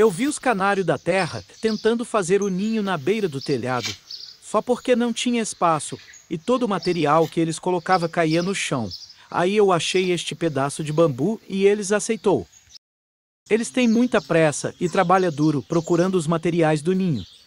Eu vi os canários da terra tentando fazer o ninho na beira do telhado, só porque não tinha espaço e todo o material que eles colocavam caía no chão. Aí eu achei este pedaço de bambu e eles aceitou. Eles têm muita pressa e trabalha duro procurando os materiais do ninho.